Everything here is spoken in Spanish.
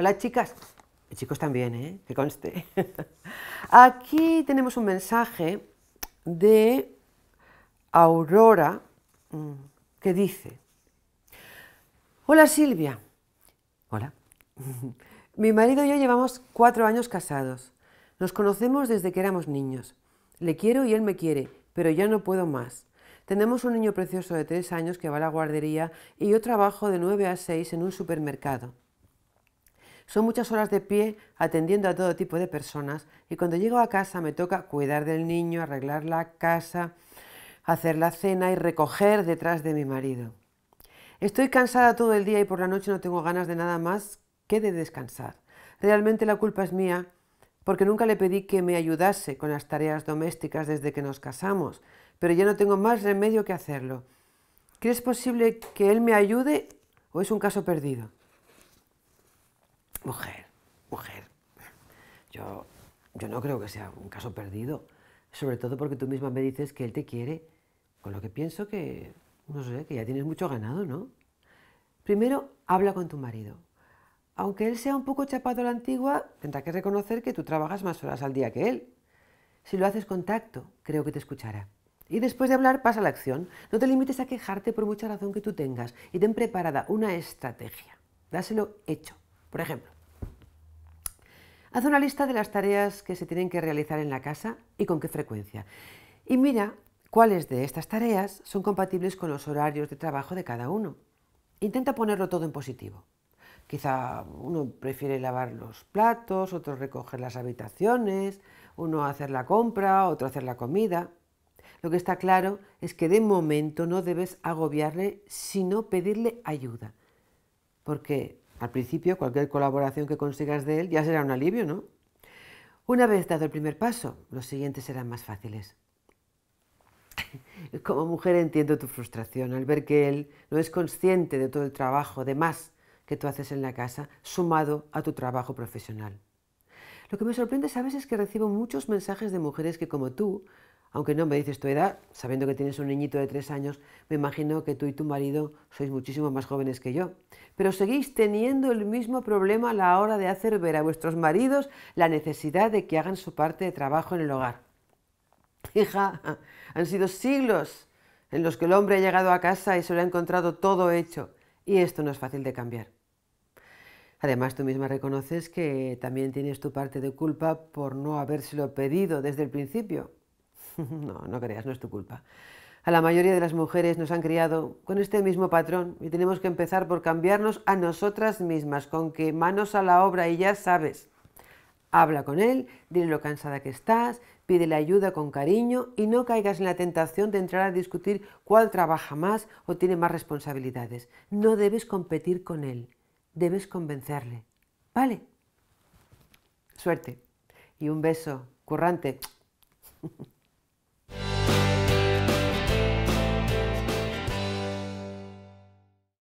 Hola chicas, chicos también, ¿eh? que conste. Aquí tenemos un mensaje de Aurora mm, que dice, hola Silvia, hola, mi marido y yo llevamos cuatro años casados, nos conocemos desde que éramos niños, le quiero y él me quiere, pero ya no puedo más. Tenemos un niño precioso de tres años que va a la guardería y yo trabajo de nueve a seis en un supermercado. Son muchas horas de pie atendiendo a todo tipo de personas y cuando llego a casa me toca cuidar del niño, arreglar la casa, hacer la cena y recoger detrás de mi marido. Estoy cansada todo el día y por la noche no tengo ganas de nada más que de descansar. Realmente la culpa es mía porque nunca le pedí que me ayudase con las tareas domésticas desde que nos casamos, pero ya no tengo más remedio que hacerlo. ¿Crees posible que él me ayude o es un caso perdido? Mujer, mujer, yo, yo no creo que sea un caso perdido, sobre todo porque tú misma me dices que él te quiere, con lo que pienso que, no sé, que ya tienes mucho ganado, ¿no? Primero, habla con tu marido. Aunque él sea un poco chapado a la antigua, tendrá que reconocer que tú trabajas más horas al día que él. Si lo haces con tacto, creo que te escuchará. Y después de hablar, pasa a la acción. No te limites a quejarte por mucha razón que tú tengas y ten preparada una estrategia. Dáselo hecho. Por ejemplo, haz una lista de las tareas que se tienen que realizar en la casa y con qué frecuencia. Y mira cuáles de estas tareas son compatibles con los horarios de trabajo de cada uno. Intenta ponerlo todo en positivo. Quizá uno prefiere lavar los platos, otro recoger las habitaciones, uno hacer la compra, otro hacer la comida. Lo que está claro es que de momento no debes agobiarle, sino pedirle ayuda, porque al principio, cualquier colaboración que consigas de él ya será un alivio, ¿no? Una vez dado el primer paso, los siguientes serán más fáciles. Como mujer entiendo tu frustración al ver que él no es consciente de todo el trabajo de más que tú haces en la casa, sumado a tu trabajo profesional. Lo que me sorprende, sabes, es que recibo muchos mensajes de mujeres que, como tú, aunque no me dices tu edad, sabiendo que tienes un niñito de tres años, me imagino que tú y tu marido sois muchísimo más jóvenes que yo. Pero seguís teniendo el mismo problema a la hora de hacer ver a vuestros maridos la necesidad de que hagan su parte de trabajo en el hogar. Hija, han sido siglos en los que el hombre ha llegado a casa y se lo ha encontrado todo hecho, y esto no es fácil de cambiar. Además, tú misma reconoces que también tienes tu parte de culpa por no habérselo pedido desde el principio. No, no creas, no es tu culpa. A la mayoría de las mujeres nos han criado con este mismo patrón y tenemos que empezar por cambiarnos a nosotras mismas, con que manos a la obra y ya sabes. Habla con él, dile lo cansada que estás, pide la ayuda con cariño y no caigas en la tentación de entrar a discutir cuál trabaja más o tiene más responsabilidades. No debes competir con él, debes convencerle. ¿Vale? Suerte y un beso currante.